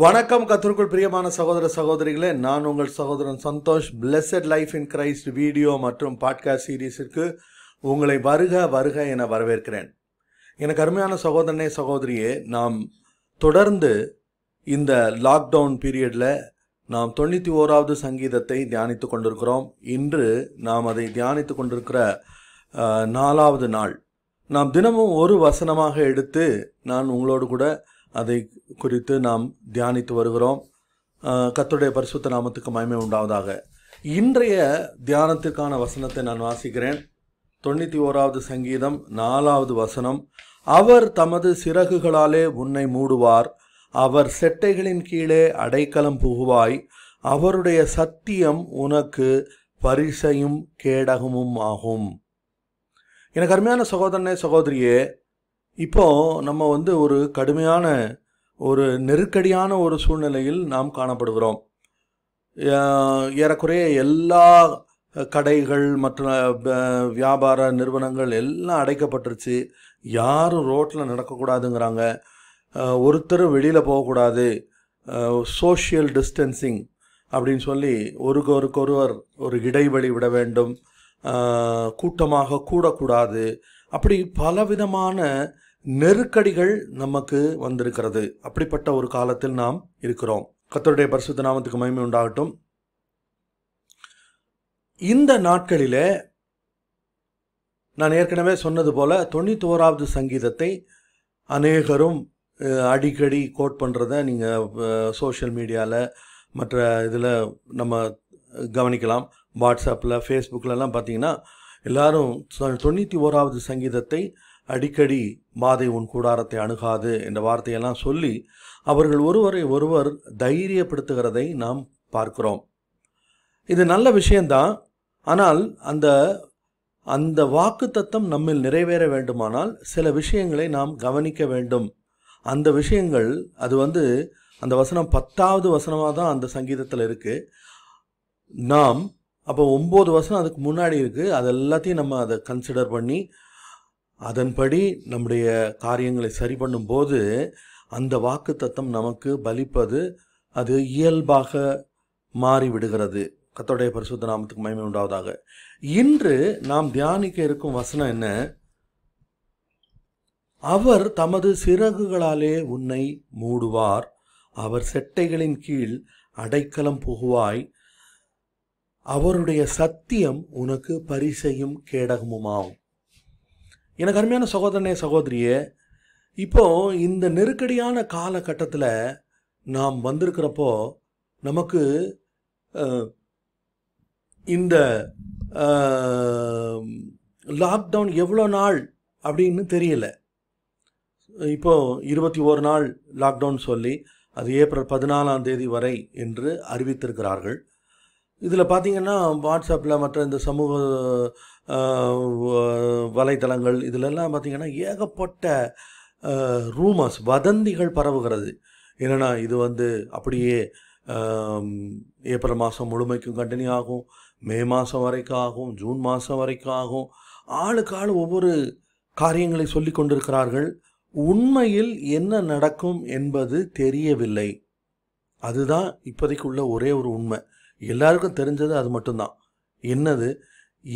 வணக்கம் கத்திற்குள் பிரியமான சகோதர சகோதரிகளே நான் உங்கள் சகோதரன் Santhosh blessed life in Christ video மற்றும் பாட்காஸ்ட் சீரீஸிற்கு உங்களை வருக வருக என வரவேற்கிறேன் எனக்கு அருமையான சகோதரனே சகோதரியே நாம் தொடர்ந்து இந்த லாக்டவுன் பீரியடில் நாம் தொண்ணூற்றி ஓராவது சங்கீதத்தை தியானித்து கொண்டிருக்கிறோம் இன்று நாம் அதை தியானித்து கொண்டிருக்கிற நாலாவது நாள் நாம் தினமும் ஒரு வசனமாக எடுத்து நான் உங்களோடு கூட அதை குறித்து நாம் தியானித்து வருகிறோம் கத்துடைய பரிசுத்த நாமத்துக்கு மயமே உண்டாவதாக இன்றைய தியானத்திற்கான வசனத்தை நான் வாசிக்கிறேன் தொண்ணூற்றி ஓராவது சங்கீதம் நாலாவது வசனம் அவர் தமது சிறகுகளாலே உன்னை மூடுவார் அவர் செட்டைகளின் கீழே அடைக்கலம் புகுவாய் அவருடைய சத்தியம் உனக்கு பரிசையும் கேடகமும் ஆகும் எனக்கு அருமையான சகோதரனே சகோதரியே இப்போது நம்ம வந்து ஒரு கடுமையான ஒரு நெருக்கடியான ஒரு சூழ்நிலையில் நாம் காணப்படுகிறோம் ஏறக்குறைய எல்லா கடைகள் மற்ற வியாபார நிறுவனங்கள் எல்லாம் அடைக்கப்பட்டுருச்சு யாரும் ரோட்டில் நடக்கக்கூடாதுங்கிறாங்க ஒருத்தர் வெளியில் போகக்கூடாது சோஷியல் டிஸ்டன்சிங் அப்படின்னு சொல்லி ஒருக்கொருக்கொருவர் ஒரு இடைவெளி விட வேண்டும் கூட்டமாக கூடக்கூடாது அப்படி பலவிதமான நெருக்கடிகள் நமக்கு வந்திருக்கிறது அப்படிப்பட்ட ஒரு காலத்தில் நாம் இருக்கிறோம் கத்தருடைய பரிசுத்த நாமத்துக்கு மகிமை உண்டாகட்டும் இந்த நாட்களிலே நான் ஏற்கனவே சொன்னது போல தொண்ணூற்றி ஓராவது சங்கீதத்தை அநேகரும் அடிக்கடி கோட் பண்றத நீங்கள் சோஷியல் மீடியாவில் மற்ற இதில் நம்ம கவனிக்கலாம் வாட்ஸ்அப்பில் ஃபேஸ்புக்கிலலாம் பார்த்தீங்கன்னா எல்லோரும் தொண்ணூற்றி ஓராவது சங்கீதத்தை அடிக்கடி மாதை உன் கூடாரத்தை அணுகாது என்ற வார்த்தையெல்லாம் சொல்லி அவர்கள் ஒருவரை ஒருவர் தைரியப்படுத்துகிறதை நாம் பார்க்கிறோம் இது நல்ல விஷயந்தான் ஆனால் அந்த அந்த வாக்கு தத்தம் நம்மில் நிறைவேற வேண்டுமானால் சில விஷயங்களை நாம் கவனிக்க வேண்டும் அந்த விஷயங்கள் அது வந்து அந்த வசனம் பத்தாவது வசனமாக தான் அந்த சங்கீதத்தில் இருக்குது நாம் அப்போ ஒம்பது வசனம் அதுக்கு முன்னாடி இருக்குது அது எல்லாத்தையும் நம்ம அதை கன்சிடர் பண்ணி அதன்படி நம்முடைய காரியங்களை சரி பண்ணும்போது அந்த வாக்கு தத்தம் நமக்கு பலிப்பது அது இயல்பாக மாறிவிடுகிறது கத்தோடைய பரிசுத்த நாமத்துக்கு மயமை உண்டாவதாக இன்று நாம் தியானிக்க இருக்கும் வசனம் என்ன அவர் தமது சிறகுகளாலே உன்னை மூடுவார் அவர் செட்டைகளின் கீழ் அடைக்கலம் புகுவாய் அவருடைய சத்தியம் உனக்கு பரிசையும் கேடகமுமாகும் எனக்கு அருமையான சகோதரனே சகோதரியே இப்போது இந்த நெருக்கடியான காலகட்டத்தில் நாம் வந்திருக்கிறப்போ நமக்கு இந்த லாக்டவுன் எவ்வளோ நாள் அப்படின்னு தெரியல இப்போது இருபத்தி ஒரு நாள் லாக்டவுன் சொல்லி அது ஏப்ரல் பதினாலாம் தேதி வரை என்று அறிவித்திருக்கிறார்கள் இதில் பார்த்திங்கன்னா வாட்ஸ்அப்பில் மற்ற இந்த சமூக வலைத்தளங்கள் இதிலெல்லாம் பார்த்தீங்கன்னா ஏகப்பட்ட ரூமர்ஸ் வதந்திகள் பரவுகிறது என்னென்னா இது வந்து அப்படியே ஏப்ரல் மாதம் முழுமைக்கும் கண்டினியூ ஆகும் மே மாதம் வரைக்கும் ஆகும் ஜூன் மாதம் வரைக்கும் ஆகும் ஆளுக்கு ஆள் ஒவ்வொரு காரியங்களை சொல்லி கொண்டிருக்கிறார்கள் உண்மையில் என்ன நடக்கும் என்பது தெரியவில்லை அதுதான் இப்போதைக்கு உள்ள ஒரே ஒரு உண்மை எல்லாருக்கும் தெரிஞ்சது அது மட்டும்தான் என்னது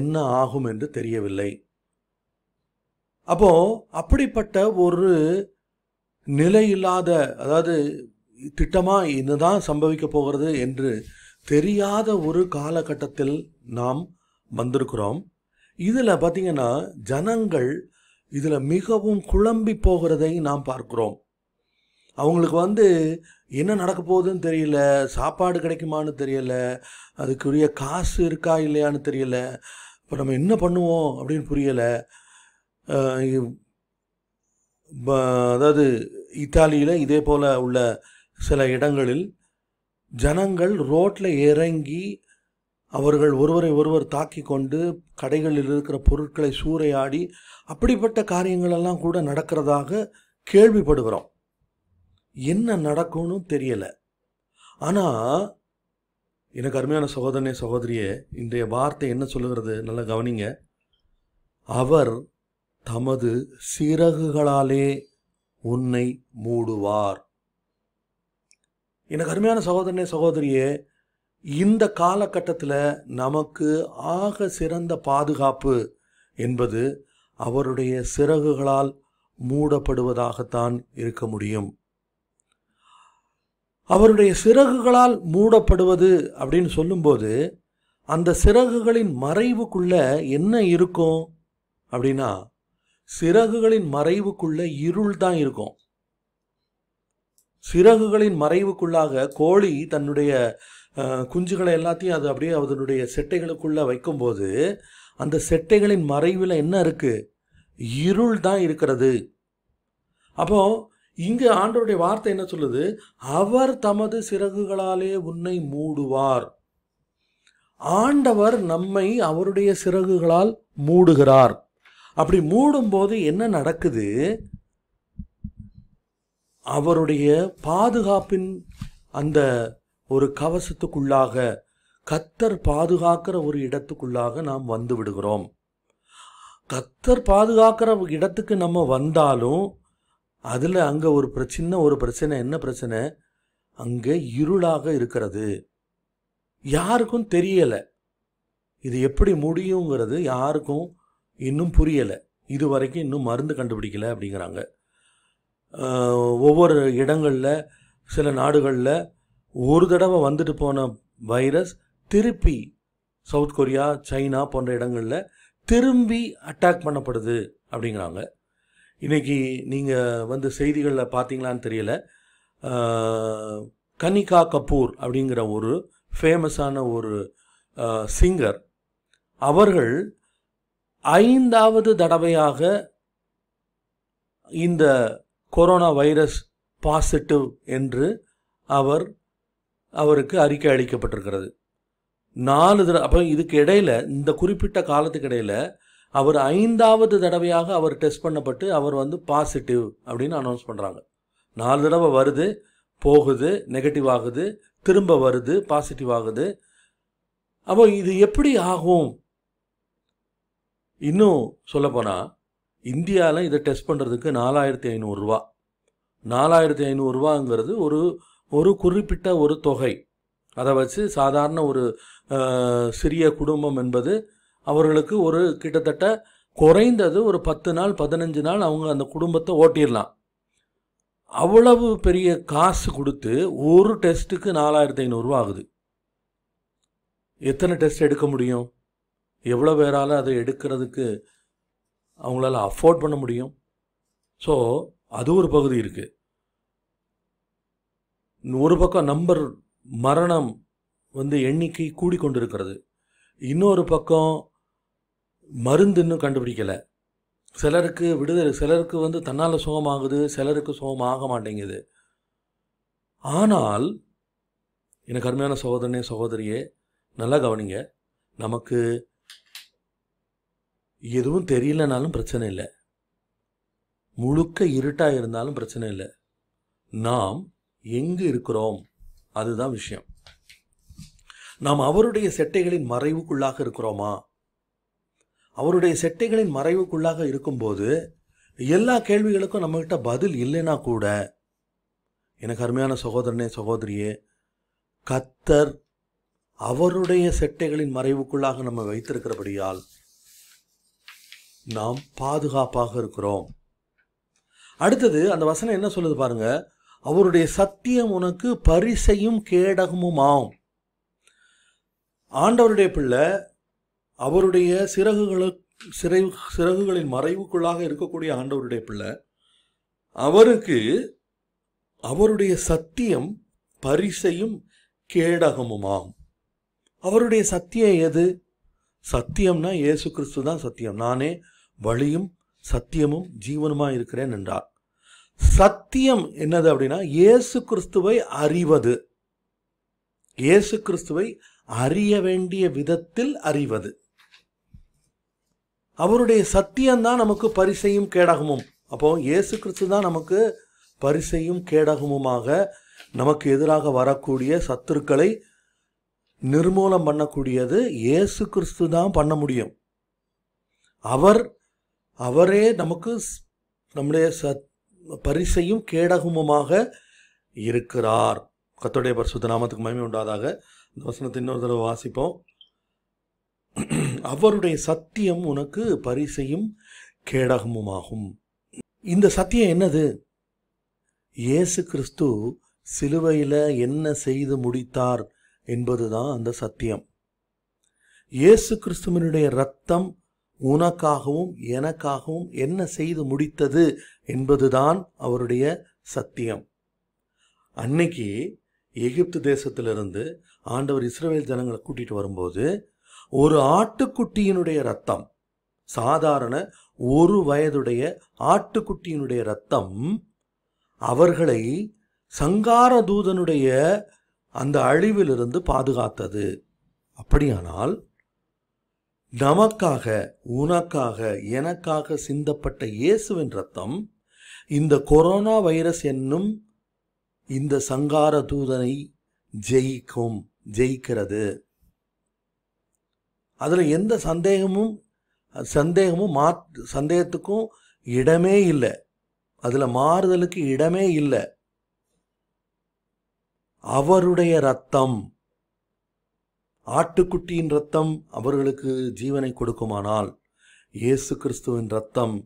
என்ன ஆகும் என்று தெரியவில்லை அப்போ அப்படிப்பட்ட ஒரு நிலை இல்லாத அதாவது திட்டமாக இதுதான் சம்பவிக்க போகிறது என்று தெரியாத ஒரு காலகட்டத்தில் நாம் வந்திருக்கிறோம் இதில் பார்த்திங்கன்னா ஜனங்கள் இதில் மிகவும் குழம்பி போகிறதை நாம் பார்க்கிறோம் அவங்களுக்கு வந்து என்ன நடக்க போகுதுன்னு தெரியல சாப்பாடு கிடைக்குமான்னு தெரியல அதுக்குரிய காசு இருக்கா இல்லையான்னு தெரியல இப்போ நம்ம என்ன பண்ணுவோம் அப்படின்னு புரியலை அதாவது இத்தாலியில் இதே போல் உள்ள சில இடங்களில் ஜனங்கள் ரோட்டில் இறங்கி அவர்கள் ஒருவரை ஒருவர் தாக்கி கொண்டு கடைகளில் இருக்கிற பொருட்களை சூறையாடி அப்படிப்பட்ட காரியங்களெல்லாம் கூட நடக்கிறதாக கேள்விப்படுகிறோம் என்ன நடக்கும்னு தெரியலை ஆனால் எனக்கு அருமையான சகோதரனே சகோதரியே இன்றைய வார்த்தை என்ன சொல்லுகிறது நல்லா கவனிங்க அவர் தமது சிறகுகளாலே உன்னை மூடுவார் எனக்கு அருமையான சகோதரனே சகோதரியே இந்த காலகட்டத்தில் நமக்கு ஆக சிறந்த பாதுகாப்பு என்பது அவருடைய சிறகுகளால் மூடப்படுவதாகத்தான் இருக்க முடியும் அவருடைய சிறகுகளால் மூடப்படுவது அப்படின்னு சொல்லும்போது அந்த சிறகுகளின் மறைவுக்குள்ள என்ன இருக்கும் அப்படின்னா சிறகுகளின் மறைவுக்குள்ள இருள் தான் இருக்கும் சிறகுகளின் மறைவுக்குள்ளாக கோழி தன்னுடைய குஞ்சுகளை எல்லாத்தையும் அது அப்படியே அதனுடைய செட்டைகளுக்குள்ளே வைக்கும்போது அந்த செட்டைகளின் மறைவில் என்ன இருக்குது இருள் தான் இருக்கிறது அப்போது இங்கு ஆண்டவருடைய வார்த்தை என்ன சொல்லுது அவர் தமது சிறகுகளாலே உன்னை மூடுவார் ஆண்டவர் நம்மை அவருடைய சிறகுகளால் மூடுகிறார் அப்படி மூடும்போது என்ன நடக்குது அவருடைய பாதுகாப்பின் அந்த ஒரு கவசத்துக்குள்ளாக கத்தர் பாதுகாக்கிற ஒரு இடத்துக்குள்ளாக நாம் வந்து விடுகிறோம் கத்தர் பாதுகாக்கிற இடத்துக்கு நம்ம வந்தாலும் அதில் அங்கே ஒரு சின்ன ஒரு பிரச்சனை என்ன பிரச்சனை அங்கே இருளாக இருக்கிறது யாருக்கும் தெரியலை இது எப்படி முடியுங்கிறது யாருக்கும் இன்னும் புரியலை இது வரைக்கும் இன்னும் மருந்து கண்டுபிடிக்கலை அப்படிங்கிறாங்க ஒவ்வொரு இடங்களில் சில நாடுகளில் ஒரு தடவை வந்துட்டு போன வைரஸ் திருப்பி சவுத் கொரியா சைனா போன்ற இடங்களில் திரும்பி அட்டாக் பண்ணப்படுது அப்படிங்கிறாங்க இன்றைக்கி நீங்கள் வந்து செய்திகளில் பார்த்தீங்களான்னு தெரியல கனிகா கபூர் அப்படிங்கிற ஒரு ஃபேமஸான ஒரு சிங்கர் அவர்கள் ஐந்தாவது தடவையாக இந்த கொரோனா வைரஸ் பாசிட்டிவ் என்று அவர் அவருக்கு அறிக்கை அளிக்கப்பட்டிருக்கிறது நாலு தடவை அப்போ இதுக்கு இடையில் இந்த குறிப்பிட்ட காலத்துக்கு இடையில் அவர் ஐந்தாவது தடவையாக அவர் டெஸ்ட் பண்ணப்பட்டு அவர் வந்து பாசிட்டிவ் அப்படின்னு அனௌன்ஸ் பண்ணுறாங்க நாலு தடவை வருது போகுது நெகட்டிவ் ஆகுது திரும்ப வருது பாசிட்டிவ் ஆகுது அப்போ இது எப்படி ஆகும் இன்னும் சொல்லப்போனால் இந்தியாவில் இதை டெஸ்ட் பண்ணுறதுக்கு நாலாயிரத்தி ஐநூறுரூவா நாலாயிரத்தி ஐநூறுரூவாங்கிறது ஒரு ஒரு குறிப்பிட்ட ஒரு தொகை அதை வச்சு சாதாரண ஒரு சிறிய குடும்பம் என்பது அவர்களுக்கு ஒரு கிட்டத்தட்ட குறைந்தது ஒரு பத்து நாள் பதினஞ்சு நாள் அவங்க அந்த குடும்பத்தை ஓட்டிடலாம் அவ்வளவு பெரிய காசு கொடுத்து ஒரு டெஸ்ட்டுக்கு நாலாயிரத்து ஐநூறுரூவா ஆகுது எத்தனை டெஸ்ட் எடுக்க முடியும் எவ்வளோ பேரால் அதை எடுக்கிறதுக்கு அவங்களால அஃபோர்ட் பண்ண முடியும் ஸோ அது ஒரு பகுதி இருக்குது ஒரு பக்கம் நம்பர் மரணம் வந்து எண்ணிக்கை கூடிக்கொண்டிருக்கிறது இன்னொரு பக்கம் மருந்து இன்னும் கண்டுபிடிக்கலை சிலருக்கு விடுதலை சிலருக்கு வந்து தன்னால் சுகமாகுது சிலருக்கு ஆக மாட்டேங்குது ஆனால் எனக்கு அருமையான சகோதரனே சகோதரியே நல்லா கவனிங்க நமக்கு எதுவும் தெரியலனாலும் பிரச்சனை இல்லை முழுக்க இருட்டாக இருந்தாலும் பிரச்சனை இல்லை நாம் எங்கு இருக்கிறோம் அதுதான் விஷயம் நாம் அவருடைய செட்டைகளின் மறைவுக்குள்ளாக இருக்கிறோமா அவருடைய செட்டைகளின் மறைவுக்குள்ளாக இருக்கும்போது எல்லா கேள்விகளுக்கும் நம்மக்கிட்ட பதில் இல்லைன்னா கூட எனக்கு அருமையான சகோதரனே சகோதரியே கத்தர் அவருடைய செட்டைகளின் மறைவுக்குள்ளாக நம்ம வைத்திருக்கிறபடியால் நாம் பாதுகாப்பாக இருக்கிறோம் அடுத்தது அந்த வசனம் என்ன சொல்லுது பாருங்க அவருடைய சத்தியம் உனக்கு பரிசையும் கேடகமும் ஆகும் ஆண்டவருடைய பிள்ளை அவருடைய சிறகுகளு சிறை சிறகுகளின் மறைவுக்குள்ளாக இருக்கக்கூடிய ஆண்டவருடைய பிள்ளை அவருக்கு அவருடைய சத்தியம் பரிசையும் கேடகமுமாம் அவருடைய சத்தியம் எது சத்தியம்னா இயேசு கிறிஸ்து தான் சத்தியம் நானே வழியும் சத்தியமும் ஜீவனுமாக இருக்கிறேன் என்றார் சத்தியம் என்னது அப்படின்னா இயேசு கிறிஸ்துவை அறிவது இயேசு கிறிஸ்துவை அறிய வேண்டிய விதத்தில் அறிவது அவருடைய சத்தியம்தான் நமக்கு பரிசையும் கேடகமும் அப்போ இயேசு கிறிஸ்து தான் நமக்கு பரிசையும் கேடகமுமாக நமக்கு எதிராக வரக்கூடிய சத்துருக்களை நிர்மூலம் பண்ணக்கூடியது இயேசு கிறிஸ்து தான் பண்ண முடியும் அவர் அவரே நமக்கு நம்முடைய சத் பரிசையும் கேடகமுமாக இருக்கிறார் கத்தோடைய பரிசுத்த நாமத்துக்கு மகிமை உண்டாதாக இந்த வசனத்தை இன்னொரு தடவை வாசிப்போம் அவருடைய சத்தியம் உனக்கு பரிசையும் கேடகமுமாகும் இந்த சத்தியம் என்னது இயேசு கிறிஸ்து சிலுவையில் என்ன செய்து முடித்தார் என்பதுதான் அந்த சத்தியம் இயேசு கிறிஸ்துவனுடைய ரத்தம் உனக்காகவும் எனக்காகவும் என்ன செய்து முடித்தது என்பதுதான் அவருடைய சத்தியம் அன்னைக்கு எகிப்து தேசத்திலிருந்து ஆண்டவர் இஸ்ரேல் ஜனங்களை கூட்டிகிட்டு வரும்போது ஒரு ஆட்டுக்குட்டியினுடைய ரத்தம் சாதாரண ஒரு வயதுடைய ஆட்டுக்குட்டியினுடைய ரத்தம் அவர்களை சங்கார தூதனுடைய அந்த அழிவிலிருந்து பாதுகாத்தது அப்படியானால் நமக்காக உனக்காக எனக்காக சிந்தப்பட்ட இயேசுவின் ரத்தம் இந்த கொரோனா வைரஸ் என்னும் இந்த சங்கார தூதனை ஜெயிக்கும் ஜெயிக்கிறது அதில் எந்த சந்தேகமும் சந்தேகமும் மா சந்தேகத்துக்கும் இடமே இல்லை அதில் மாறுதலுக்கு இடமே இல்லை அவருடைய ரத்தம் ஆட்டுக்குட்டியின் ரத்தம் அவர்களுக்கு ஜீவனை கொடுக்குமானால் இயேசு கிறிஸ்துவின் ரத்தம்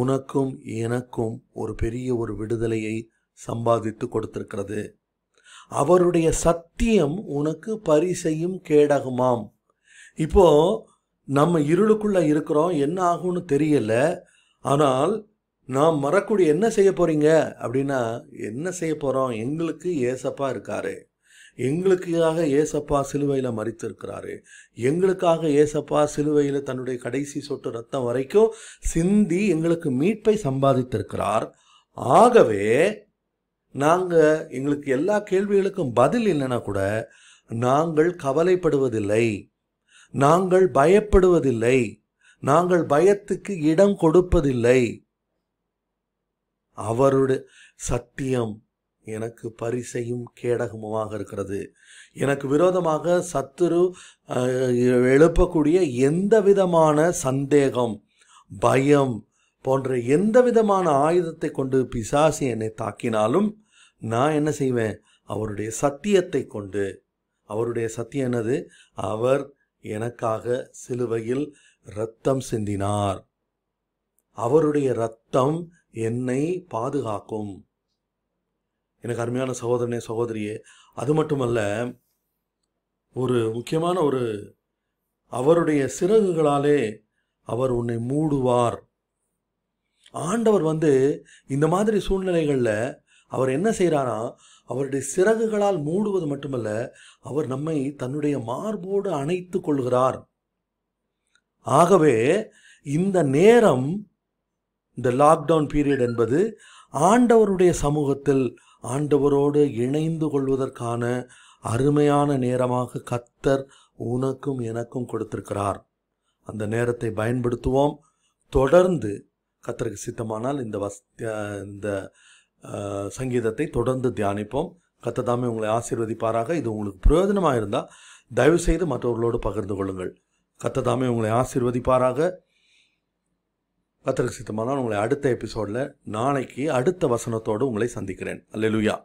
உனக்கும் எனக்கும் ஒரு பெரிய ஒரு விடுதலையை சம்பாதித்து கொடுத்திருக்கிறது அவருடைய சத்தியம் உனக்கு பரிசையும் கேடகுமாம் இப்போது நம்ம இருளுக்குள்ளே இருக்கிறோம் என்ன ஆகும்னு தெரியல ஆனால் நாம் மறக்கூடிய என்ன செய்ய போகிறீங்க அப்படின்னா என்ன செய்ய போகிறோம் எங்களுக்கு ஏசப்பா இருக்காரு எங்களுக்காக ஏசப்பா சிலுவையில் மறித்திருக்கிறாரு எங்களுக்காக ஏசப்பா சிலுவையில் தன்னுடைய கடைசி சொட்டு ரத்தம் வரைக்கும் சிந்தி எங்களுக்கு மீட்பை சம்பாதித்திருக்கிறார் ஆகவே நாங்கள் எங்களுக்கு எல்லா கேள்விகளுக்கும் பதில் இல்லைன்னா கூட நாங்கள் கவலைப்படுவதில்லை நாங்கள் பயப்படுவதில்லை நாங்கள் பயத்துக்கு இடம் கொடுப்பதில்லை அவருடைய சத்தியம் எனக்கு பரிசையும் கேடகமுமாக இருக்கிறது எனக்கு விரோதமாக சத்துரு எழுப்பக்கூடிய எந்த விதமான சந்தேகம் பயம் போன்ற எந்த விதமான ஆயுதத்தை கொண்டு பிசாசு என்னை தாக்கினாலும் நான் என்ன செய்வேன் அவருடைய சத்தியத்தை கொண்டு அவருடைய சத்தியம் என்னது அவர் எனக்காக சிலுவையில் இரத்தம் சிந்தினார் அவருடைய இரத்தம் என்னை பாதுகாக்கும் எனக்கு அருமையான சகோதரனே சகோதரியே அது மட்டுமல்ல ஒரு முக்கியமான ஒரு அவருடைய சிறகுகளாலே அவர் உன்னை மூடுவார் ஆண்டவர் வந்து இந்த மாதிரி சூழ்நிலைகளில் அவர் என்ன செய்கிறாரா அவருடைய சிறகுகளால் மூடுவது மட்டுமல்ல அவர் நம்மை தன்னுடைய மார்போடு அணைத்து கொள்கிறார் ஆகவே இந்த நேரம் இந்த லாக்டவுன் பீரியட் என்பது ஆண்டவருடைய சமூகத்தில் ஆண்டவரோடு இணைந்து கொள்வதற்கான அருமையான நேரமாக கத்தர் உனக்கும் எனக்கும் கொடுத்திருக்கிறார் அந்த நேரத்தை பயன்படுத்துவோம் தொடர்ந்து கத்தருக்கு சித்தமானால் இந்த வஸ் இந்த சங்கீதத்தை தொடர்ந்து தியானிப்போம் கத்ததாமே உங்களை ஆசீர்வதிப்பாராக இது உங்களுக்கு பிரயோஜனமாக இருந்தால் தயவு செய்து மற்றவர்களோடு பகிர்ந்து கொள்ளுங்கள் கத்ததாமே உங்களை ஆசீர்வதிப்பாராக கத்திரசித்தமானால் உங்களை அடுத்த எபிசோடில் நாளைக்கு அடுத்த வசனத்தோடு உங்களை சந்திக்கிறேன் அல்ல